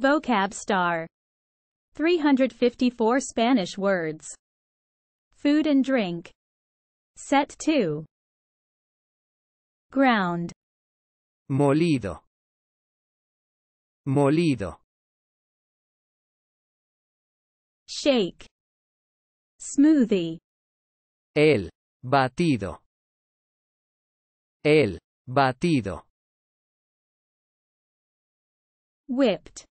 Vocab star. 354 Spanish words. Food and drink. Set 2. Ground. Molido. Molido. Shake. Smoothie. El. Batido. El. Batido. Whipped.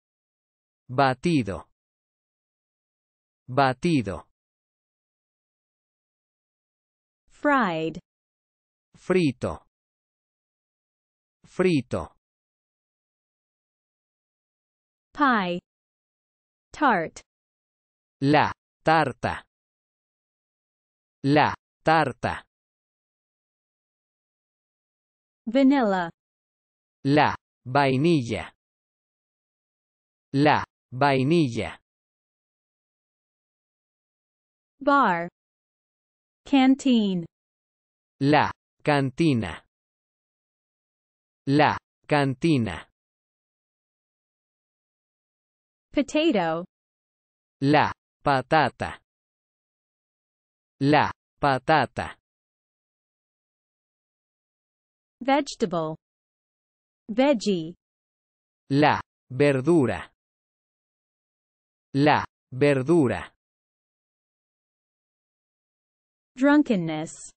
Batido. Batido. Fried. Frito. Frito. Pie. Tart. La tarta. La tarta. Vanilla. La vainilla. La Vainilla. Bar. Canteen. La cantina. La cantina. Potato. La patata. La patata. Vegetable. Veggie. La verdura. La verdura. Drunkenness.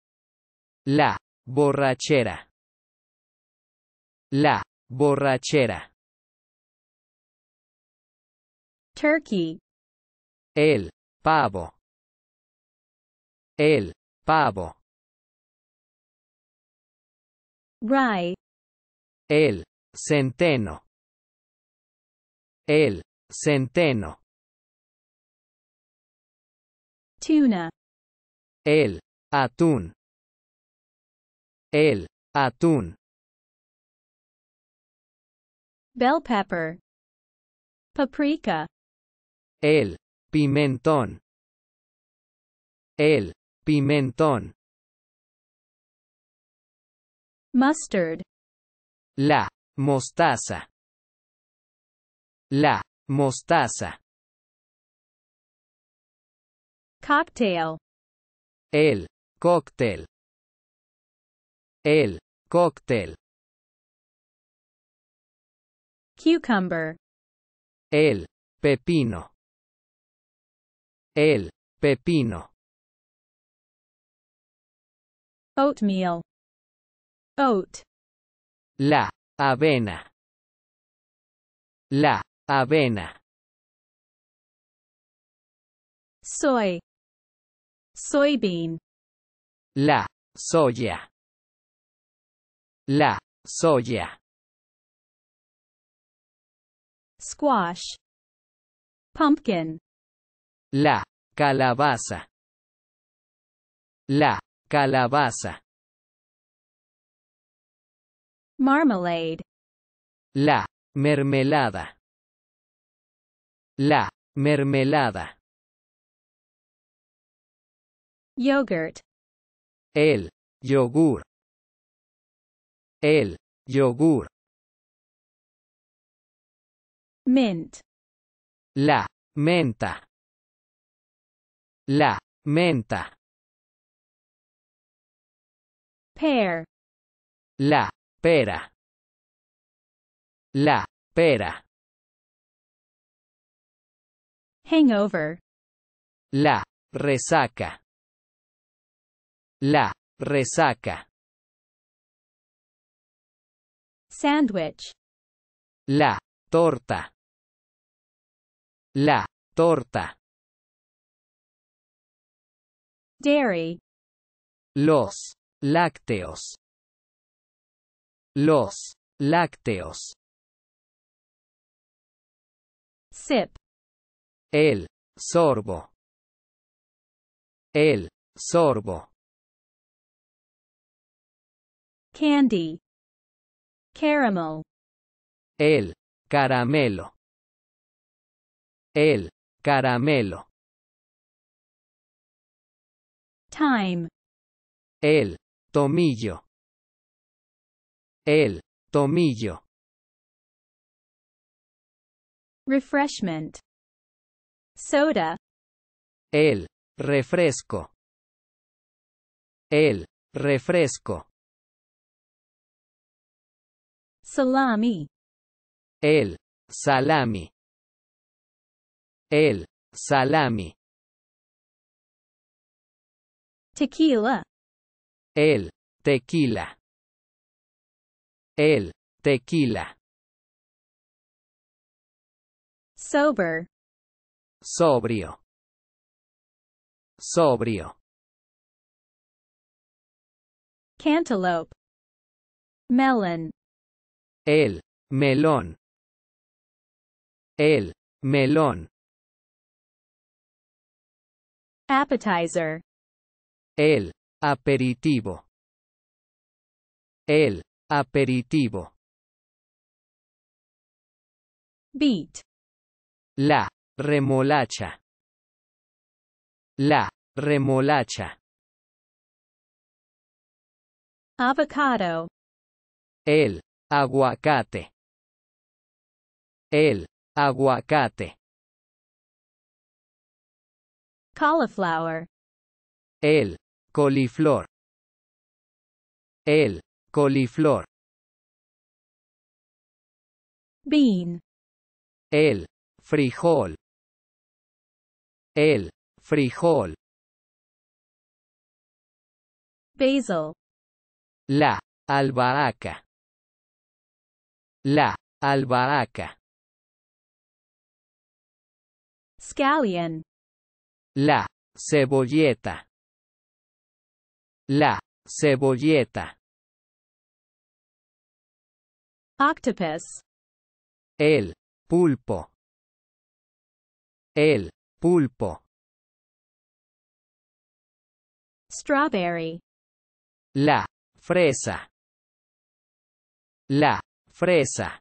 La borrachera. La borrachera. Turkey. El pavo. El pavo. Rye. El centeno. El centeno. Tuna. El atún. El atún. Bell pepper. Paprika. El pimentón. El pimentón. Mustard. La mostaza. La mostaza. Cocktail. El cóctel. El cóctel. Cucumber. El pepino. El pepino. Oatmeal. Oat. La avena. La avena. Soy. Soybean. La soya. La soya. Squash. Pumpkin. La calabaza. La calabaza. Marmalade. La mermelada. La mermelada. Yogurt. El yogur. El yogur. Mint. La menta. La menta. Pear. La pera. La pera. Hangover. La resaca. La resaca. Sandwich. La torta. La torta. Dairy. Los lácteos. Los lácteos. Sip. El sorbo. El sorbo. candy caramel el caramelo el caramelo time el tomillo el tomillo refreshment soda el refresco el refresco salami el salami el salami tequila el tequila el tequila sober sobrio sobrio cantaloupe melon El melón. El melón. Appetizer. El aperitivo. El aperitivo. Beat. La remolacha. La remolacha. Avocado. El Aguacate. El aguacate. Cauliflower. El coliflor. El coliflor. Bean. El frijol. El frijol. Basil. La albahaca. La albahaca. Scallion. La cebolleta. La cebolleta. Octopus. El pulpo. El pulpo. Strawberry. La fresa. La Fresa.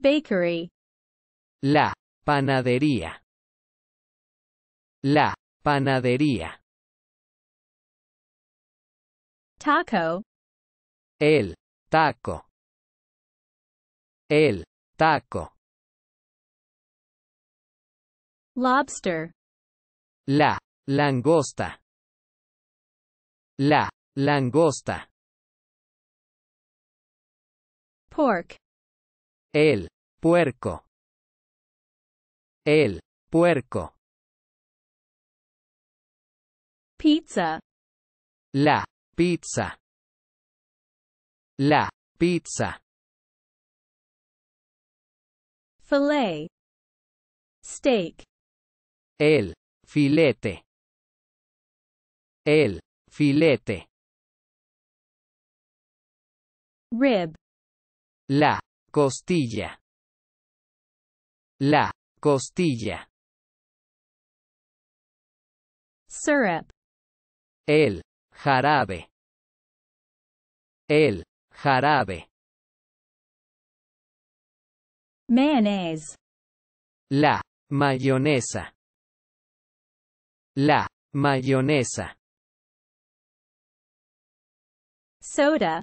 Bakery. La panadería. La panadería. Taco. El taco. El taco. Lobster. La langosta. La langosta. Pork. El puerco. El puerco. Pizza. La pizza. La pizza. Filet. Steak. El filete. El filete. Rib. La costilla. La costilla. Syrup. El jarabe. El jarabe. Mayonnaise. La mayonesa. La mayonesa. Soda.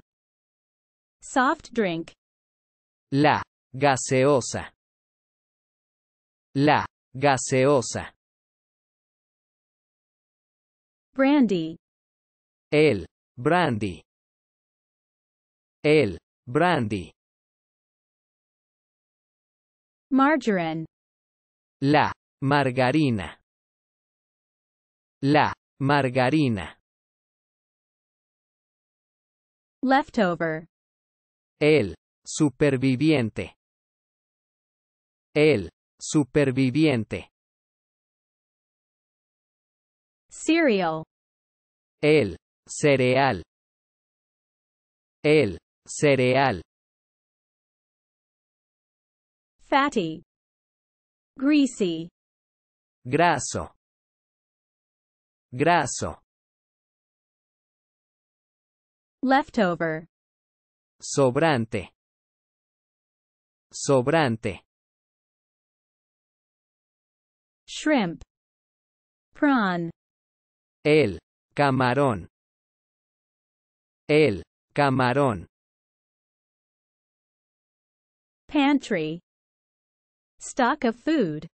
Soft drink. La gaseosa. La gaseosa. Brandy. El brandy. El brandy. Margarine. La margarina. La margarina. Leftover. El Superviviente. El. Superviviente. Cereal. El. Cereal. El. Cereal. Fatty. Greasy. Graso. Graso. Leftover. Sobrante sobrante. Shrimp. Prawn. El camarón. El camarón. Pantry. Stock of food.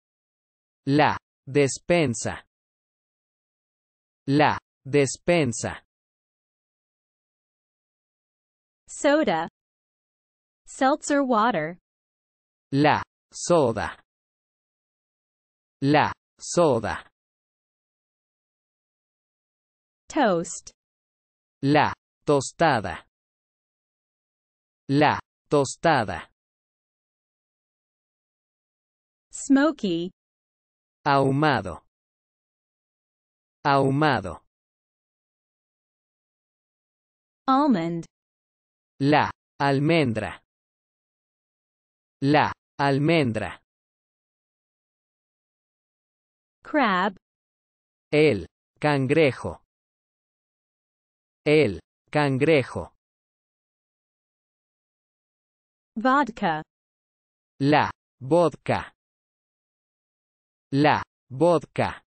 La despensa. La despensa. Soda. Seltzer water. La soda. La soda. Toast. La tostada. La tostada. Smoky. Ahumado. Ahumado. Almond. La almendra. La Almendra. Crab. El cangrejo. El cangrejo. Vodka. La vodka. La vodka.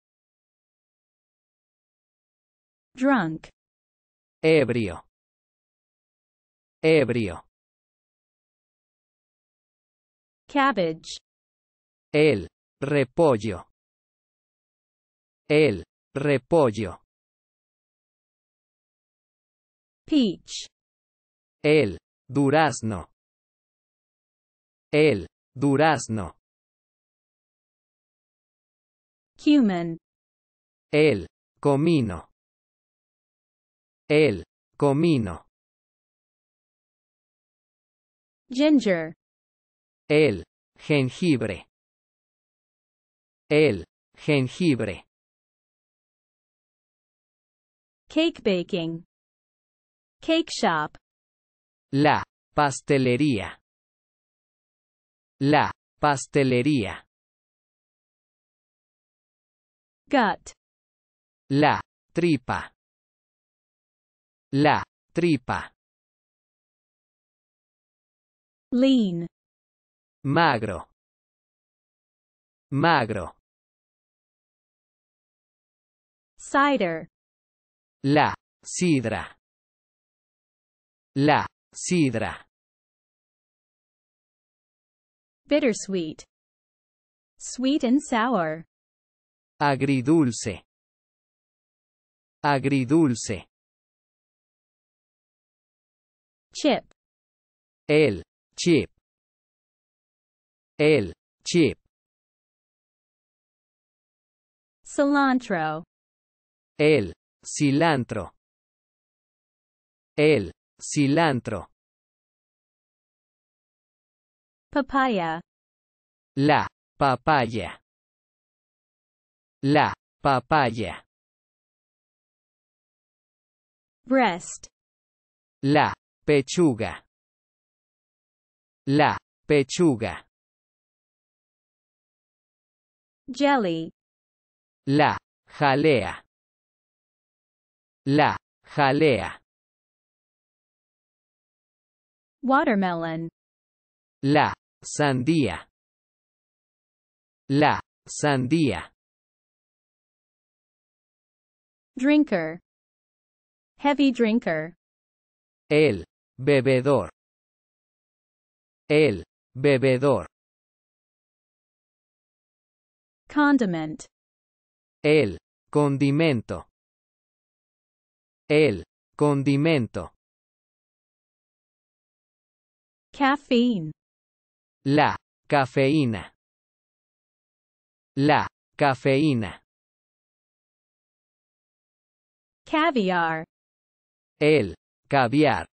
Drunk. Ebrio. Ebrio. cabbage. El repollo. El repollo. Peach. El durazno. El durazno. Cumin. El comino. El comino. Ginger. El jengibre. El jengibre. Cake baking. Cake shop. La pastelería. La pastelería. Gut. La tripa. La tripa. Lean magro, magro. Cider. La sidra. La sidra. Bittersweet. Sweet and sour. Agridulce. Agridulce. Chip. El chip. El chip. Cilantro. El cilantro. El cilantro. Papaya. La papaya. La papaya. Breast. La pechuga. La pechuga. Jelly. La jalea. La jalea. Watermelon. La sandía. La sandía. Drinker. Heavy drinker. El bebedor. El bebedor. Condiment. El condimento. El condimento. Caffeine. La cafeína. La cafeína. Caviar. El caviar.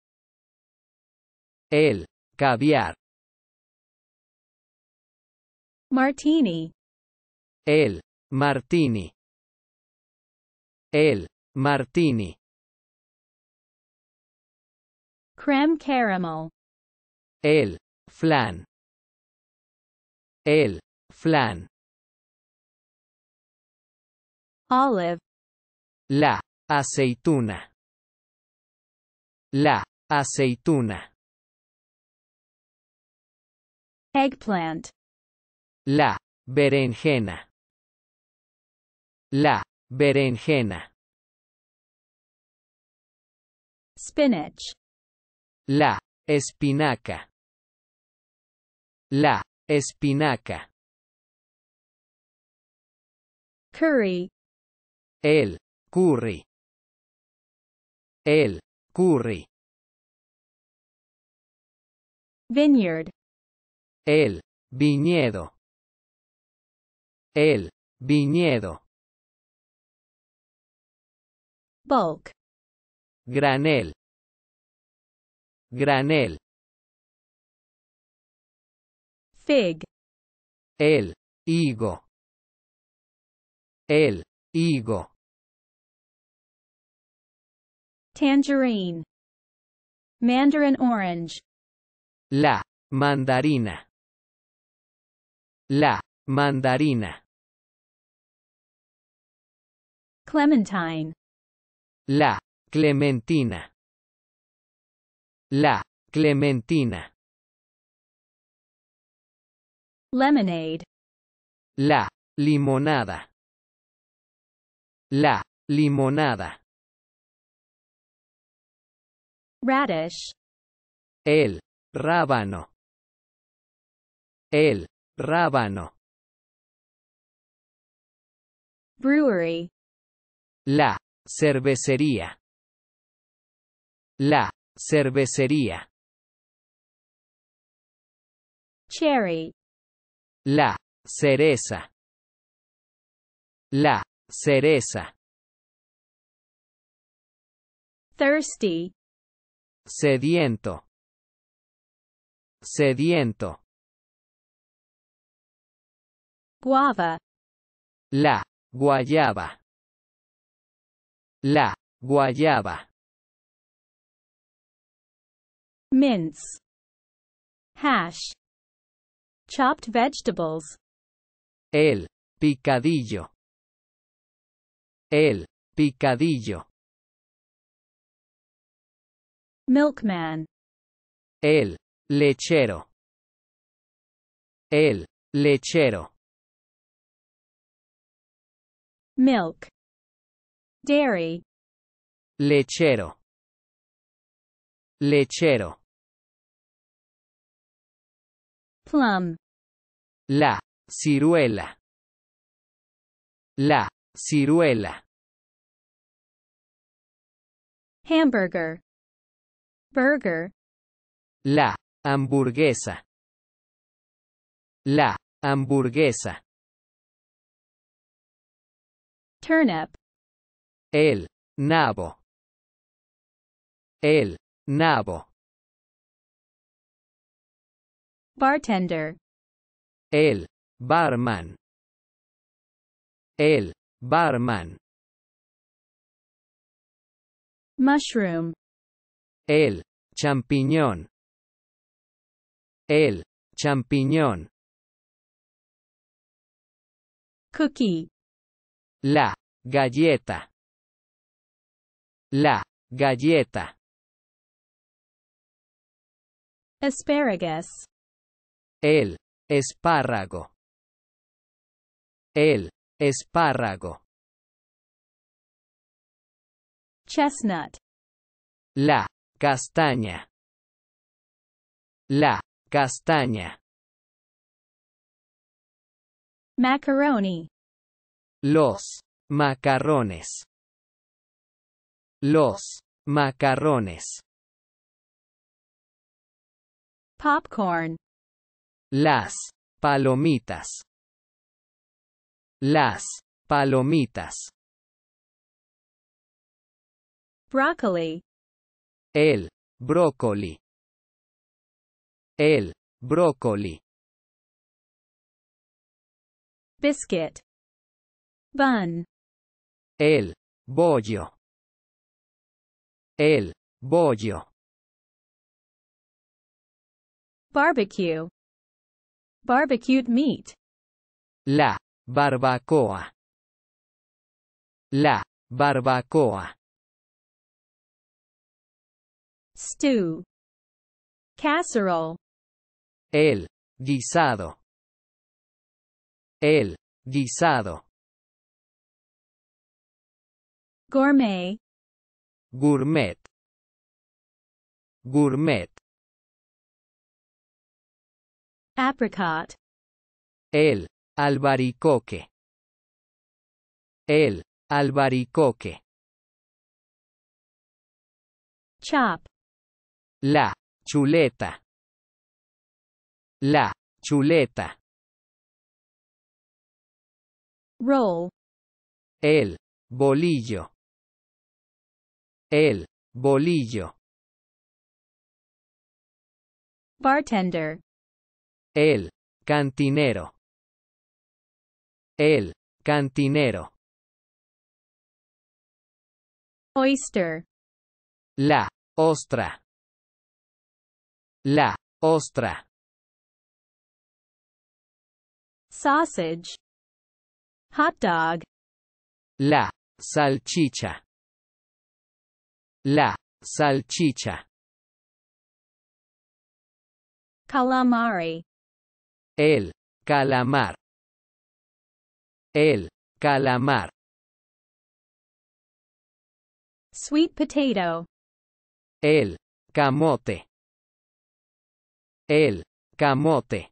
El caviar. Martini. El Martini. El Martini. Creme caramel. El flan. El flan. Olive. La aceituna. La aceituna. Eggplant. La berenjena. La berenjena. Spinach. La espinaca. La espinaca. Curry. El curry. El curry. Vineyard. El viñedo. El viñedo. bulk granel granel fig el higo el higo tangerine mandarin orange la mandarina la mandarina clementine La Clementina. La Clementina. Lemonade. La limonada. La limonada. Radish. El rábano. El rábano. Brewery. La cervecería. La cervecería. Cherry. La cereza. La cereza. Thirsty. Sediento. Sediento. Guava. La guayaba. La guayaba. Mince. Hash. Chopped vegetables. El picadillo. El picadillo. Milkman. El lechero. El lechero. Milk. dairy lechero lechero plum la ciruela la ciruela hamburger burger la hamburguesa la hamburguesa turnip El nabo. El nabo. Bartender. El barman. El barman. Mushroom. El champiñón. El champiñón. Cookie. La galleta. La galleta. Asparagus. El espárrago. El espárrago. Chestnut. La castaña. La castaña. Macaroni. Los macarrones. Los macarrones. Popcorn. Las palomitas. Las palomitas. Broccoli. El brócoli. El brócoli. Biscuit. Bun. El bollo. El bollo. Barbecue. Barbecued meat. La barbacoa. La barbacoa. Stew. Casserole. El guisado. El guisado. Gourmet. Gourmet. Gourmet. Apricot. El albaricoque. El albaricoque. Chop. La chuleta. La chuleta. Roll. El bolillo. El bolillo. Bartender. El cantinero. El cantinero. Oyster. La ostra. La ostra. Sausage. Hot dog. La salchicha. La salchicha. Calamari. El calamar. El calamar. Sweet potato. El camote. El camote.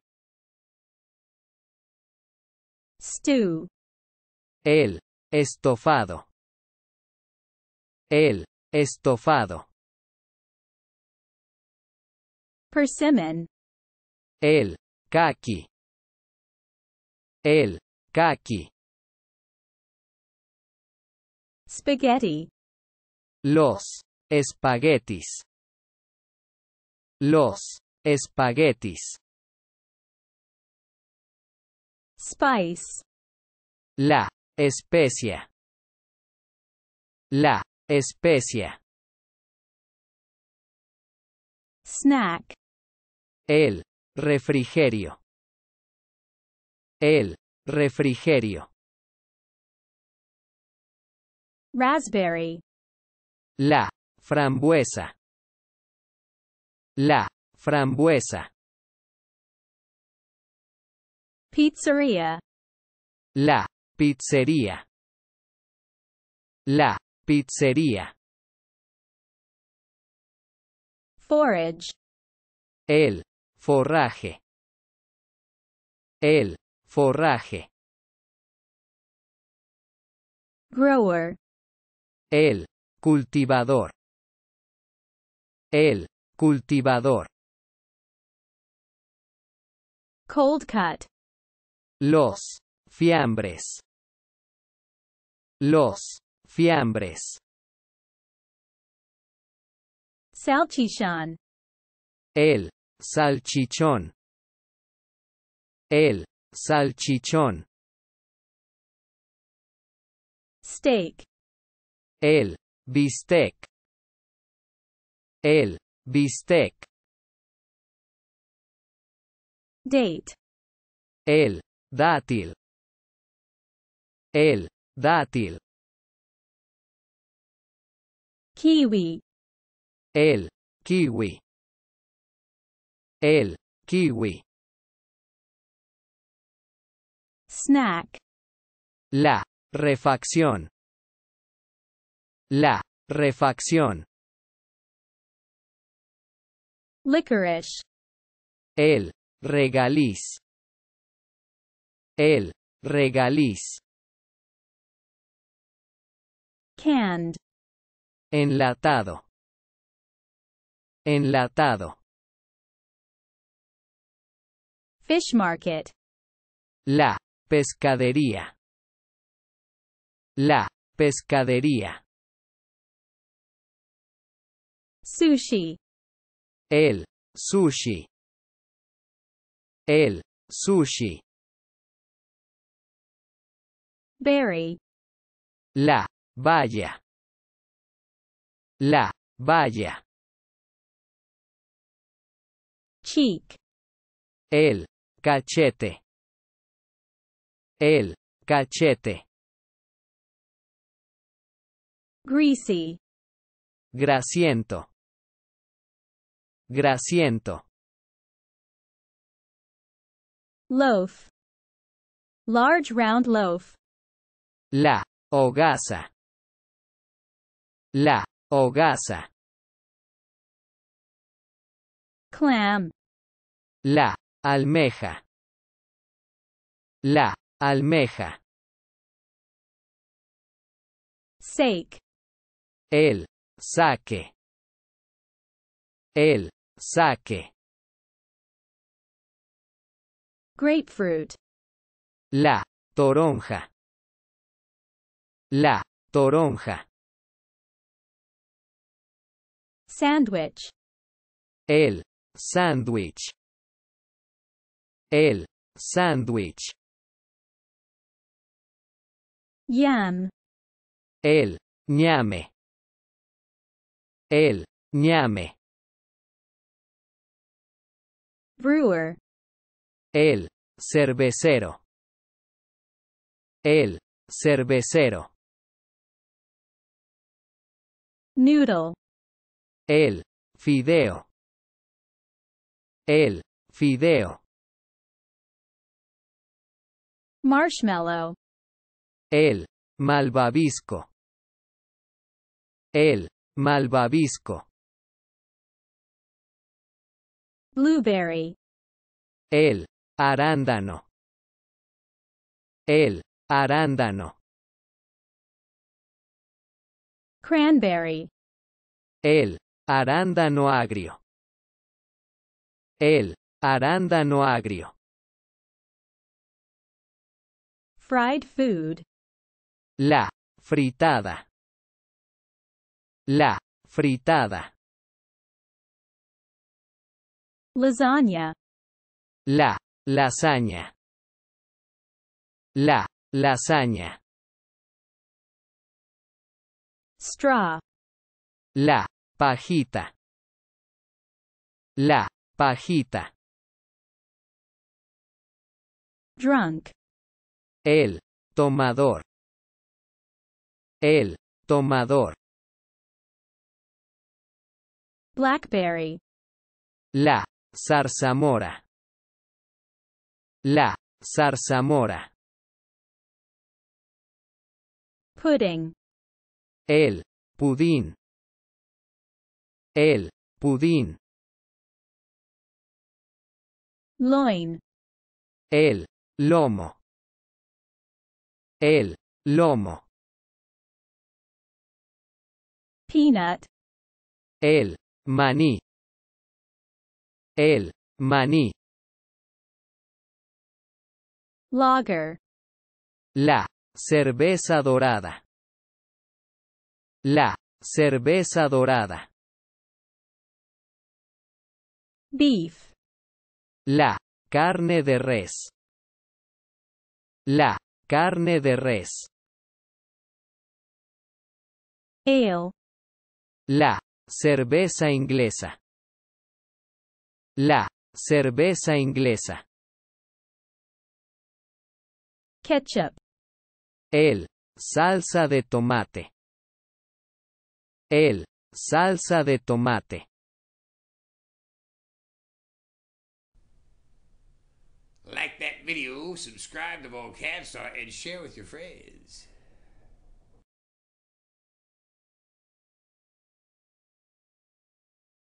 Stew. El estofado. El Estofado. Persimmon. El kaki. El kaki. Spaghetti. Los espaguetis. Los espaguetis. Spice. La especia. La Especia. Snack. El refrigerio. El refrigerio. Raspberry. La frambuesa. La frambuesa. Pizzería. La pizzería. La Pizzería. Forage. El forraje. El forraje. Grower. El cultivador. El cultivador. Cold cut. Los fiambres. Los Fiambres. salchichón, El salchichón. El salchichón. Steak. El bistec. El bistec. Date. El dátil. El dátil. kiwi el kiwi el kiwi snack la refacción la refacción licorice el regaliz el regaliz canned Enlatado. Enlatado. Fish market. La pescadería. La pescadería. Sushi. El sushi. El sushi. Berry. La valla. La valla. Cheek. El cachete. El cachete. Greasy. Grasiento. Grasiento. Loaf. Large round loaf. La hogaza. La Ogaza. Clam. La almeja. La almeja. Sake. El saque. El saque. Grapefruit. La toronja. La toronja. Sandwich. El sandwich. El sandwich. Yam. El ñame. El ñame. Brewer. El cervecero. El cervecero. Noodle. El fideo. El fideo. Marshmallow. El malvavisco. El malvavisco. Blueberry. El arándano. El arándano. Cranberry. El Arándano agrio. El arándano agrio. Fried food. La fritada. La fritada. lasaña La lasaña. La lasaña. Straw. La Pajita. La pajita. Drunk. El tomador. El tomador. Blackberry. La zarzamora. La zarzamora. Pudding. El pudín. El pudín. Loin. El lomo. El lomo. Peanut. El maní. El maní. Lager. La cerveza dorada. La cerveza dorada. Beef. La carne de res. La carne de res. Ale. La cerveza inglesa. La cerveza inglesa. Ketchup. El salsa de tomate. El salsa de tomate. Like that video, subscribe to Vocabstar, and share with your friends.